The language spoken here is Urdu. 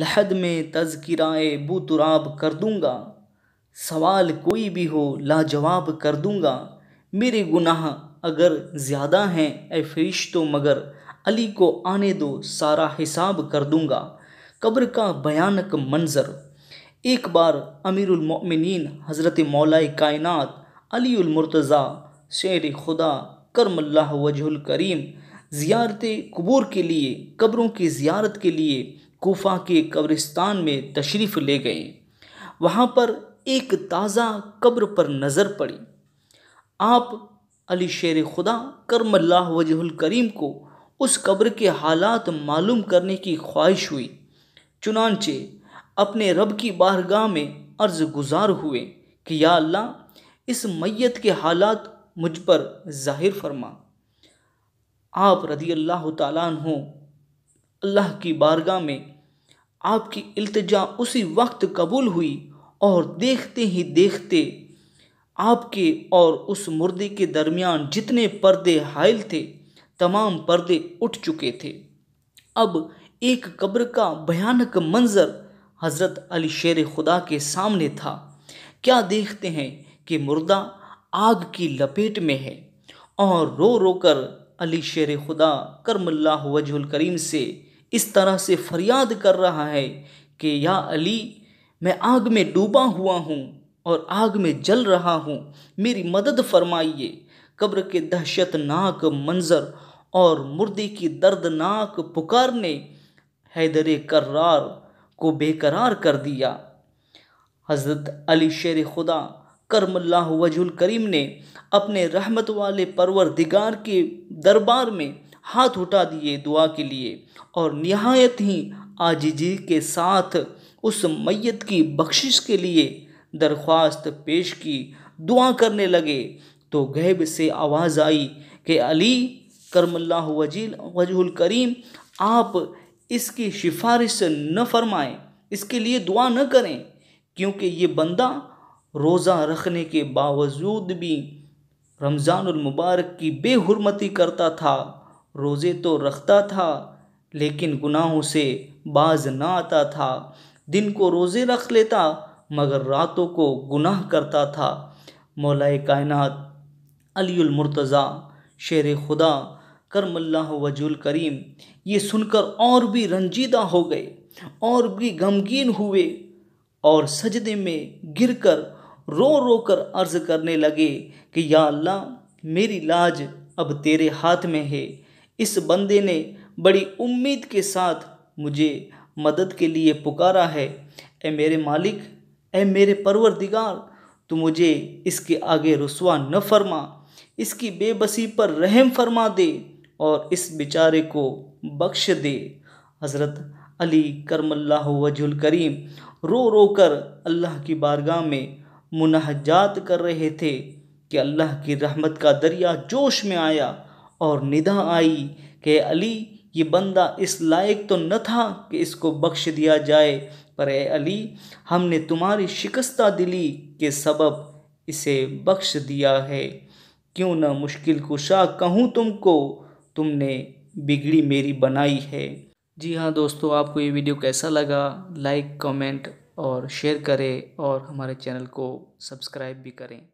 لحد میں تذکرائے بو تراب کر دوں گا سوال کوئی بھی ہو لاجواب کر دوں گا میرے گناہ اگر زیادہ ہیں اے فرشتوں مگر علی کو آنے دو سارا حساب کر دوں گا قبر کا بیانک منظر ایک بار امیر المؤمنین حضرت مولا کائنات علی المرتضیٰ شعر خدا کرم اللہ وجہ الکریم زیارت قبور کے لیے قبروں کی زیارت کے لیے کوفہ کے قبرستان میں تشریف لے گئے وہاں پر ایک تازہ قبر پر نظر پڑی آپ علی شیر خدا کرم اللہ وجہ الکریم کو اس قبر کے حالات معلوم کرنے کی خواہش ہوئی چنانچہ اپنے رب کی بارگاہ میں عرض گزار ہوئے کہ یا اللہ اس میت کے حالات مجھ پر ظاہر فرما آپ رضی اللہ تعالیٰ عنہ اللہ کی بارگاہ میں آپ کی التجا اسی وقت قبول ہوئی اور دیکھتے ہی دیکھتے آپ کے اور اس مردے کے درمیان جتنے پردے حائل تھے تمام پردے اٹھ چکے تھے اب ایک قبر کا بھیانک منظر حضرت علی شیر خدا کے سامنے تھا کیا دیکھتے ہیں کہ مردہ آگ کی لپیٹ میں ہے اور رو رو کر علی شیر خدا کرم اللہ وجہ الکریم سے اس طرح سے فریاد کر رہا ہے کہ یا علی میں آگ میں ڈوبا ہوا ہوں اور آگ میں جل رہا ہوں میری مدد فرمائیے قبر کے دہشت ناک منظر اور مردی کی دردناک پکار نے حیدر کرار کو بے قرار کر دیا حضرت علی شیر خدا کرم اللہ وجہ الکریم نے اپنے رحمت والے پرور کے دربار میں ہاتھ اٹھا دیے دعا کے لیے اور نہایت ہی آجی جی کے ساتھ اس میت کی بخشش کے لیے درخواست پیش کی دعا کرنے لگے تو غیب سے آواز آئی کہ علی کرم اللہ وجیل وجہ الکریم آپ اس کی سفارش نہ فرمائیں اس کے لیے دعا نہ کریں کیونکہ یہ بندہ روزہ رکھنے کے باوجود بھی رمضان المبارک کی بے حرمتی کرتا تھا روزے تو رکھتا تھا لیکن گناہوں سے باز نہ آتا تھا دن کو روزے رکھ لیتا مگر راتوں کو گناہ کرتا تھا مولا کائنات علی المرتضیٰ شیر خدا کرم اللہ وجول کریم یہ سن کر اور بھی رنجیدہ ہو گئے اور بھی غمگین ہوئے اور سجدے میں گر کر رو رو کر عرض کرنے لگے کہ یا اللہ میری لاج اب تیرے ہاتھ میں ہے اس بندے نے بڑی امید کے ساتھ مجھے مدد کے لیے پکارا ہے اے میرے مالک اے میرے پروردگار تو مجھے اس کے آگے رسوا نہ فرما اس کی بے بسی پر رحم فرما دے اور اس بیچارے کو بخش دے حضرت علی کرم اللہ وجہ الکریم رو رو کر اللہ کی بارگاہ میں منحجات کر رہے تھے کہ اللہ کی رحمت کا دریا جوش میں آیا اور ندا آئی کہ علی یہ بندہ اس لائق تو نہ تھا کہ اس کو بخش دیا جائے پر اے علی ہم نے تمہاری شکستہ دلی کے سبب اسے بخش دیا ہے کیوں نہ مشکل کشا کہوں تم کو تم نے بگڑی میری بنائی ہے جی ہاں دوستو آپ کو یہ ویڈیو کیسا لگا لائک کومنٹ اور شیئر کریں اور ہمارے چینل کو سبسکرائب بھی کریں